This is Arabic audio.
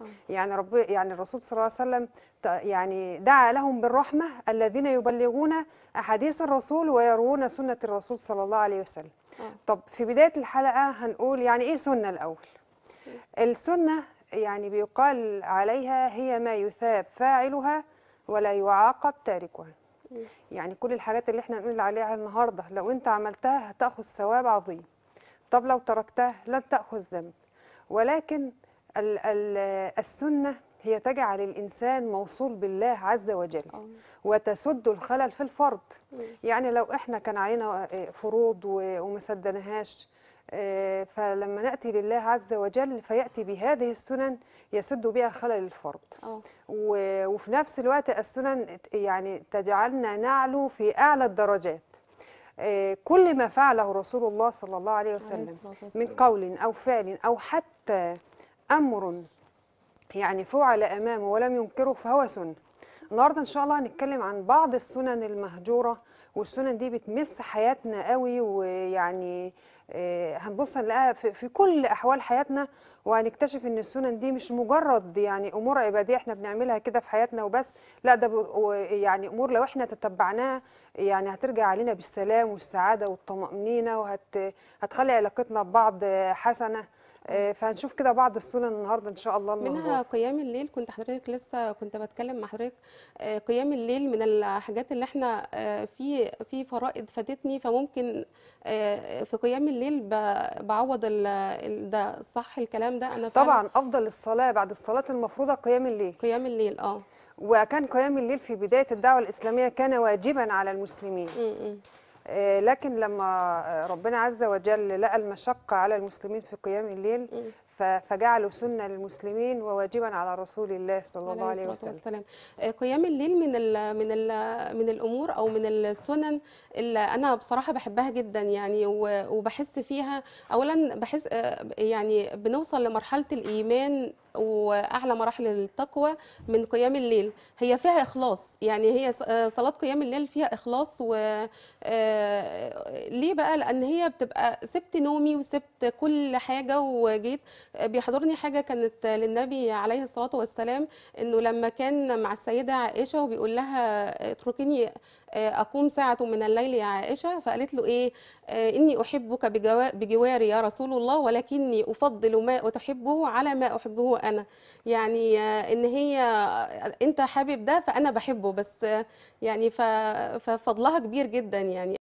آه. يعني رب يعني الرسول صلى الله عليه وسلم يعني دعا لهم بالرحمه الذين يبلغون احاديث الرسول ويروون سنه الرسول صلى الله عليه وسلم. أوه. طب في بدايه الحلقه هنقول يعني ايه سنه الاول؟ إيه. السنه يعني بيقال عليها هي ما يثاب فاعلها ولا يعاقب تاركها. إيه. يعني كل الحاجات اللي احنا بنقول عليها النهارده لو انت عملتها هتاخذ ثواب عظيم. طب لو تركتها لن تاخذ ذنب. ولكن السنة هي تجعل الإنسان موصول بالله عز وجل وتسد الخلل في الفرض يعني لو إحنا كان علينا آه، فروض وما آه، فلما نأتي لله عز وجل فيأتي بهذه السنن يسد بها خلل الفرض آه. وفي نفس الوقت السنن يعني تجعلنا نعلو في أعلى الدرجات كل ما فعله رسول الله صلى الله عليه وسلم من قول أو فعل أو حتى أمر يعني فعل أمامه ولم ينكره فهو سنة النهاردة إن شاء الله هنتكلم عن بعض السنن المهجورة والسنن دي بتمس حياتنا قوي ويعني آه، هنبص نلاقيها في كل أحوال حياتنا وهنكتشف إن السنن دي مش مجرد يعني أمور عبادية إحنا بنعملها كده في حياتنا وبس لا ده يعني أمور لو إحنا تتبعناها يعني هترجع علينا بالسلام والسعادة والطمأنينة وهتخلي علاقتنا ببعض حسنة آه، فهنشوف كده بعض السنن النهارده ان شاء الله المهبوط. منها قيام الليل كنت حضرتك لسه كنت بتكلم مع حضرتك آه، قيام الليل من الحاجات اللي احنا آه، في في فرائض فاتتني فممكن في قيام الليل بعوض ده صح الكلام ده انا طبعا افضل الصلاه بعد الصلاه المفروضه قيام الليل قيام الليل اه وكان قيام الليل في بدايه الدعوه الاسلاميه كان واجبا على المسلمين م -م. آه، لكن لما آه، ربنا عز وجل لقى المشقة على المسلمين في قيام الليل فجعله سنة للمسلمين وواجبا على رسول الله صلى الله عليه وسلم والسلام. آه، قيام الليل من ال من ال من الامور او من السنن اللي انا بصراحه بحبها جدا يعني وبحس فيها اولا بحس آه، يعني بنوصل لمرحله الايمان واعلى مراحل التقوى من قيام الليل هي فيها اخلاص يعني هي آه، صلاه قيام الليل فيها اخلاص و ليه بقى لان هي بتبقى سبت نومي وسبت كل حاجه وجيت بيحضرني حاجه كانت للنبي عليه الصلاه والسلام انه لما كان مع السيده عائشه وبيقول لها اتركيني آه، اقوم ساعه من الليل يا عائشه فقالت له ايه آه، اني احبك بجواري يا رسول الله ولكني افضل ما تحبه على ما احبه انا يعني آه، ان هي انت حابب ده فانا بحبه بس يعني ففضلها كبير جدا يعني